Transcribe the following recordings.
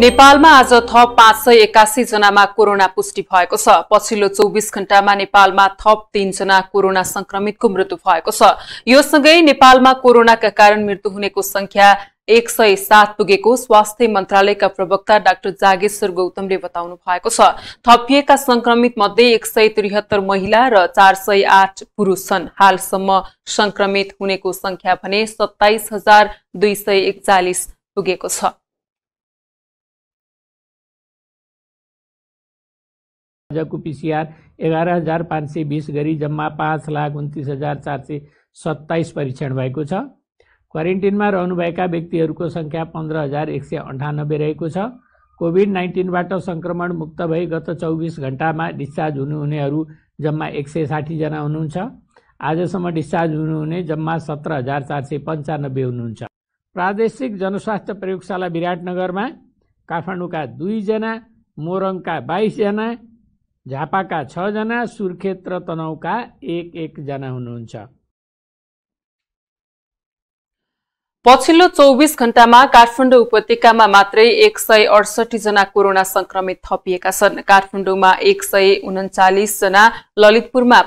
नेपालमा आज थप पाँच सय एकासी जनामा कोरोना पुष्टि भएको छ पछिल्लो चौबिस घण्टामा नेपालमा थप तीनजना कोरोना संक्रमितको मृत्यु भएको छ यो सँगै नेपालमा कोरोनाका कारण मृत्यु हुनेको संख्या एक सय सात पुगेको स्वास्थ्य मन्त्रालयका प्रवक्ता डाक्टर जागेश्वर गौतमले बताउनु भएको छ थपिएका संक्रमित मध्ये एक सय त्रिहत्तर महिला र चार सय आठ पुरुष छन् हालसम्म संक्रमित हुनेको संख्या भने सत्ताइस हजार दुई सय एकचालिस पुगेको छ आजको पिसिआर एघार हजार पाँच सय बिस गरी जम्मा पाँच लाख उन्तिस हजार चार सय सत्ताइस परीक्षण भएको छ क्वारेन्टिनमा रहनुभएका व्यक्तिहरूको सङ्ख्या पन्ध्र हजार एक सय अन्ठानब्बे रहेको छ कोभिड नाइन्टिनबाट सङ्क्रमण मुक्त भई गत चौबिस घन्टामा डिस्चार्ज हुनुहुनेहरू जम्मा एक सय साठीजना हुनुहुन्छ आजसम्म डिस्चार्ज हुनुहुने जम्मा सत्र हजार चार सय पन्चानब्बे हुनुहुन्छ प्रादेशिक जनस्वास्थ्य प्रयोगशाला विराटनगरमा काठमाडौँका दुईजना मोरङका बाइसजना झापाका छजना सुर्खेत र तनहुका एक एकजना हुनुहुन्छ पछिल्लो चौबिस घण्टामा काठमाडौँ उपत्यकामा मात्रै एक सय अडसठी जना कोरोना संक्रमित थपिएका छन् काठमाडौँमा एक सय उन्चालिस जना ललितपुरमा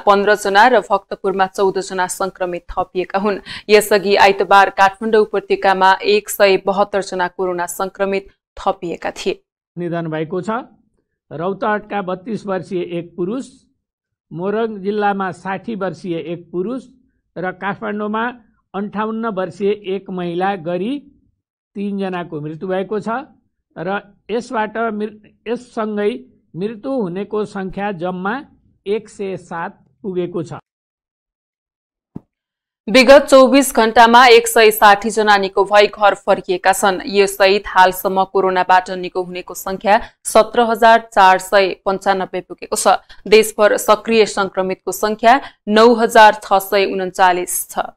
जना र भक्तपुरमा जना संक्रमित थपिएका हुन् यसअघि आइतबार काठमाडौँ उपत्यकामा एक सय बहत्तर जना कोरोना संक्रमित थपिएका थिए निधन भएको छ रौतहटका बत्तिस वर्षीय एक पुरुष मोरङ जिल्लामा साठी वर्षीय एक पुरुष र काठमाडौँमा अन्ठाउन्न वर्षीय एक महिला गरी तिनजनाको मृत्यु भएको छ र यसबाट मृ यससँगै मृत्यु हुनेको सङ्ख्या जम्मा एक सय सात पुगेको छ विगत चौबिस घण्टामा एक सय साठीजना निको भई घर फर्किएका छन् यससहित हालसम्म कोरोनाबाट निको हुनेको संख्या सत्र हजार चार सय पन्चानब्बे पुगेको छ देशभर सक्रिय संक्रमितको संख्या नौ हजार छ सय उन्चालिस छ